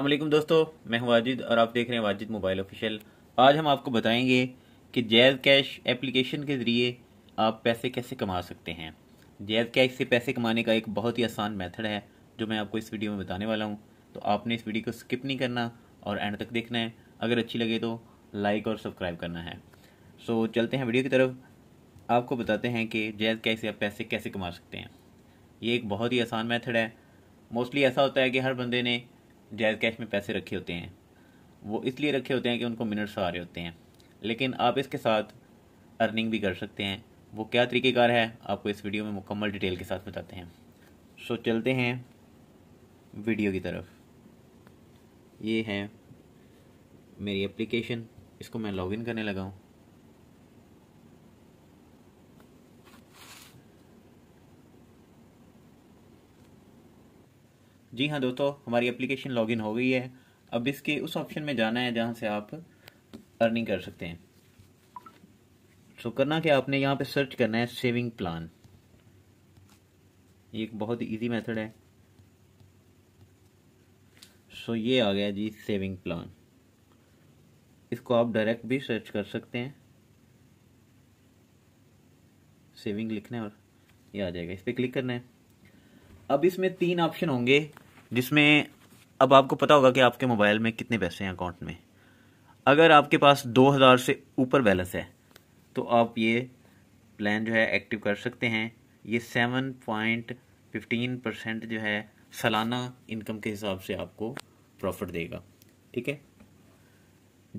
अल्लाम दोस्तों मैं हूं वाजिद और आप देख रहे हैं वाजिद मोबाइल ऑफिशियल आज हम आपको बताएंगे कि जैज़ कैश एप्लीकेशन के ज़रिए आप पैसे कैसे कमा सकते हैं जैज़ कैश से पैसे कमाने का एक बहुत ही आसान मेथड है जो मैं आपको इस वीडियो में बताने वाला हूं तो आपने इस वीडियो को स्किप नहीं करना और एंड तक देखना है अगर अच्छी लगे तो लाइक और सब्सक्राइब करना है सो so, चलते हैं वीडियो की तरफ आपको बताते हैं कि जैज़ कैश से आप पैसे कैसे कमा सकते हैं ये एक बहुत ही आसान मैथड है मोस्टली ऐसा होता है कि हर बंदे ने जायज़ कैश में पैसे रखे होते हैं वो इसलिए रखे होते हैं कि उनको मिनट्स आ रहे होते हैं लेकिन आप इसके साथ अर्निंग भी कर सकते हैं वो क्या तरीक़ेकार है आपको इस वीडियो में मुकम्मल डिटेल के साथ बताते हैं सो चलते हैं वीडियो की तरफ ये है मेरी एप्लीकेशन इसको मैं लॉगिन करने लगा हूँ जी हाँ दोस्तों हमारी एप्लीकेशन लॉगिन हो गई है अब इसके उस ऑप्शन में जाना है जहाँ से आप अर्निंग कर सकते हैं सो so, करना क्या आपने यहाँ पे सर्च करना है सेविंग प्लान ये एक बहुत इजी मेथड है सो so, ये आ गया जी सेविंग प्लान इसको आप डायरेक्ट भी सर्च कर सकते हैं सेविंग लिखना है और ये आ जाएगा इस पर क्लिक करना है अब इसमें तीन ऑप्शन होंगे जिसमें अब आपको पता होगा कि आपके मोबाइल में कितने पैसे हैं अकाउंट में अगर आपके पास दो हज़ार से ऊपर बैलेंस है तो आप ये प्लान जो है एक्टिव कर सकते हैं ये सेवन पॉइंट फिफ्टीन परसेंट जो है सालाना इनकम के हिसाब से आपको प्रॉफिट देगा ठीक है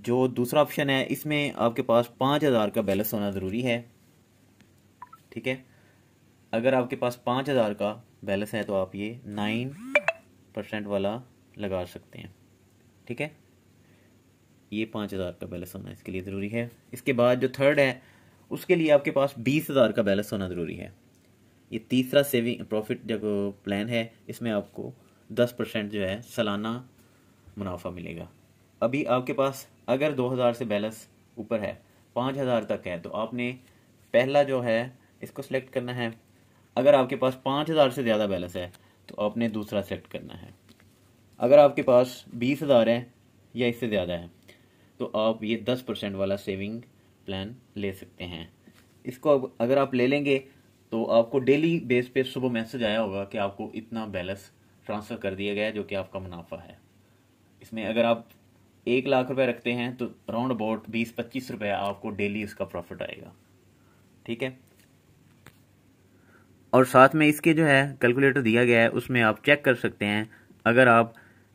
जो दूसरा ऑप्शन है इसमें आपके पास पाँच हज़ार का बैलेंस होना ज़रूरी है ठीक है अगर आपके पास पाँच हज़ार का बैलेंस है तो आप ये नाइन परसेंट वाला लगा सकते हैं ठीक है ये पाँच हज़ार का बैलेंस होना इसके लिए ज़रूरी है इसके बाद जो थर्ड है उसके लिए आपके पास बीस हज़ार का बैलेंस होना ज़रूरी है ये तीसरा सेविंग प्रॉफिट जो प्लान है इसमें आपको दस परसेंट जो है सालाना मुनाफा मिलेगा अभी आपके पास अगर दो हज़ार से बैलेंस ऊपर है पाँच हज़ार तक है तो आपने पहला जो है इसको सेलेक्ट करना है अगर आपके पास पाँच हज़ार से ज़्यादा बैलेंस है तो आपने दूसरा सेलेक्ट करना है अगर आपके पास बीस हज़ार है या इससे ज़्यादा है तो आप ये दस परसेंट वाला सेविंग प्लान ले सकते हैं इसको अब अगर आप ले लेंगे तो आपको डेली बेस पे सुबह मैसेज आया होगा कि आपको इतना बैलेंस ट्रांसफ़र कर दिया गया है जो कि आपका मुनाफा है इसमें अगर आप एक लाख रुपए रखते हैं तो राउंड अबाउट बीस पच्चीस रुपये आपको डेली इसका प्रॉफिट आएगा ठीक है और साथ में इसके जो है कैलकुलेटर दिया गया है उसमें आप चेक कर सकते हैं अगर आप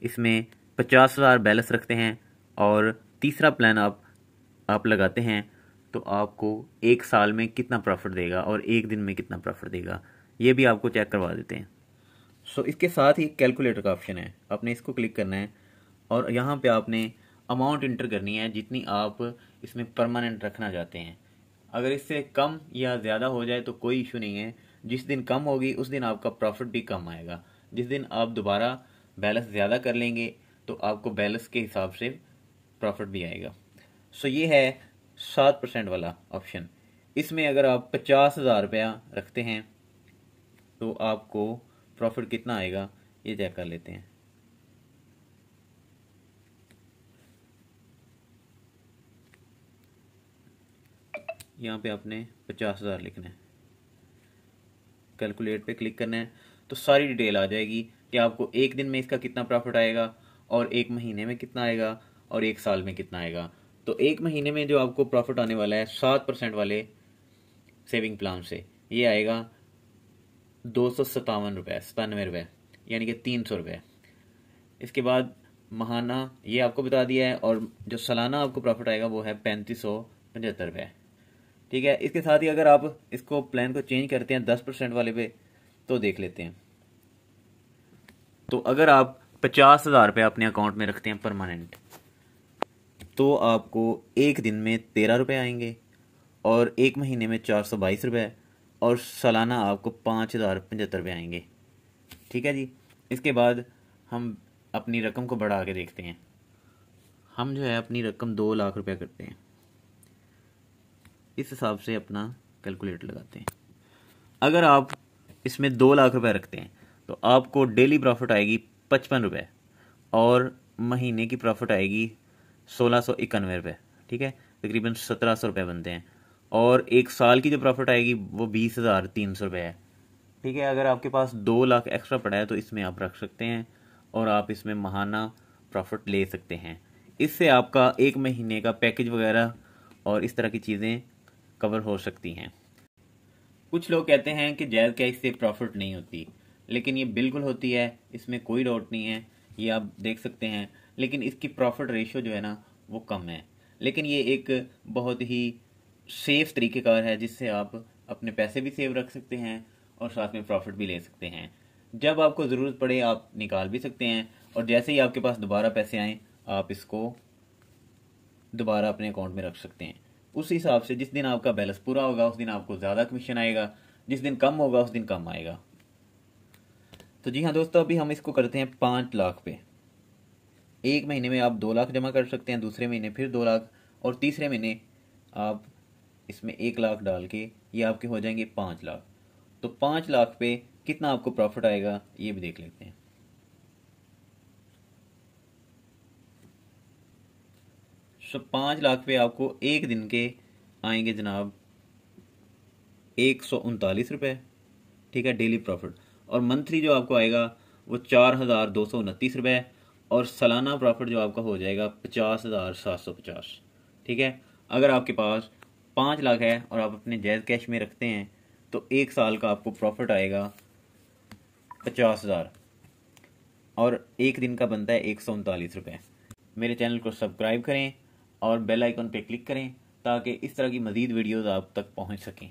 इसमें पचास हज़ार बैलेंस रखते हैं और तीसरा प्लान आप आप लगाते हैं तो आपको एक साल में कितना प्रॉफिट देगा और एक दिन में कितना प्रॉफिट देगा ये भी आपको चेक करवा देते हैं सो इसके साथ ही एक कैलकुलेटर का ऑप्शन है आपने इसको क्लिक करना है और यहाँ पे आपने अमाउंट इंटर करनी है जितनी आप इसमें परमानेंट रखना चाहते हैं अगर इससे कम या ज़्यादा हो जाए तो कोई इशू नहीं है जिस दिन कम होगी उस दिन आपका प्रॉफिट भी कम आएगा जिस दिन आप दोबारा बैलेंस ज़्यादा कर लेंगे तो आपको बैलेंस के हिसाब से प्रॉफिट भी आएगा सो ये है सात परसेंट वाला ऑप्शन इसमें अगर आप पचास हज़ार रुपया रखते हैं तो आपको प्रॉफिट कितना आएगा ये चेक कर लेते हैं यहाँ पे आपने पचास हज़ार लिखना है कैलकुलेट पे क्लिक करना है तो सारी डिटेल आ जाएगी कि आपको एक दिन में इसका कितना प्रॉफिट आएगा और एक महीने में कितना आएगा और एक साल में कितना आएगा तो एक महीने में जो आपको प्रॉफिट आने वाला है सात परसेंट वाले सेविंग प्लान से ये आएगा दो सौ सतावन रुपये सतानवे रुपये यानी कि तीन सौ रुपये इसके बाद महाना ये आपको बता दिया है और जो सालाना आपको प्रॉफिट आएगा वो है पैंतीस सौ पचहत्तर रुपये ठीक है इसके साथ ही अगर आप इसको प्लान को चेंज करते हैं दस परसेंट वाले पे तो देख लेते हैं तो अगर आप पचास हज़ार रुपये अपने अकाउंट में रखते हैं परमानेंट तो आपको एक दिन में तेरह रुपये आएंगे और एक महीने में चार सौ बाईस रुपये और सालाना आपको पाँच हज़ार पचहत्तर रुपये आएंगे ठीक है जी इसके बाद हम अपनी रकम को बढ़ा के देखते हैं हम जो है अपनी रकम दो लाख रुपये करते हैं इस हिसाब से अपना कैलकुलेट लगाते हैं अगर आप इसमें दो लाख रुपए रखते हैं तो आपको डेली प्रॉफिट आएगी पचपन रुपये और महीने की प्रॉफिट आएगी सोलह सौ इक्यानवे रुपये ठीक है तकरीबन सत्रह सौ रुपये बनते हैं और एक साल की जो प्रॉफिट आएगी वो बीस हज़ार तीन सौ रुपये है ठीक है अगर आपके पास दो लाख एक्स्ट्रा पड़ा है तो इसमें आप रख सकते हैं और आप इसमें महाना प्रॉफिट ले सकते हैं इससे आपका एक महीने का पैकेज वगैरह और इस तरह की चीज़ें कवर हो सकती हैं कुछ लोग कहते हैं कि जैव कैश से प्रॉफिट नहीं होती लेकिन ये बिल्कुल होती है इसमें कोई डाउट नहीं है ये आप देख सकते हैं लेकिन इसकी प्रॉफिट रेशियो जो है ना वो कम है लेकिन ये एक बहुत ही सेफ का है जिससे आप अपने पैसे भी सेव रख सकते हैं और साथ में प्रॉफिट भी ले सकते हैं जब आपको ज़रूरत पड़े आप निकाल भी सकते हैं और जैसे ही आपके पास दोबारा पैसे आएँ आप इसको दोबारा अपने अकाउंट में रख सकते हैं उस हिसाब से जिस दिन आपका बैलेंस पूरा होगा उस दिन आपको ज़्यादा कमीशन आएगा जिस दिन कम होगा उस दिन कम आएगा तो जी हाँ दोस्तों अभी हम इसको करते हैं पाँच लाख पे एक महीने में आप दो लाख जमा कर सकते हैं दूसरे महीने फिर दो लाख और तीसरे महीने आप इसमें एक लाख डाल के ये आपके हो जाएंगे पाँच लाख तो पाँच लाख पे कितना आपको प्रॉफिट आएगा ये भी देख लेते हैं सो पाँच लाख रुपये आपको एक दिन के आएंगे जनाब एक सौ उनतालीस रुपये ठीक है डेली प्रॉफिट और मंथली जो आपको आएगा वो चार हज़ार दो सौ उनतीस रुपये और सालाना प्रॉफिट जो आपका हो जाएगा पचास हज़ार सात सौ पचास ठीक है अगर आपके पास पाँच लाख है और आप अपने जैज़ कैश में रखते हैं तो एक साल का आपको प्रॉफिट आएगा पचास हज़ार और एक दिन का बनता है एक सौ उनतालीस रुपये मेरे चैनल को सब्सक्राइब करें और बेल आइकन पे क्लिक करें ताकि इस तरह की मज़ीद वीडियोस आप तक पहुंच सकें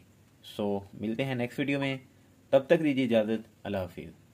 सो मिलते हैं नेक्स्ट वीडियो में तब तक दीजिए इजाज़त अल्लाह हाफिज़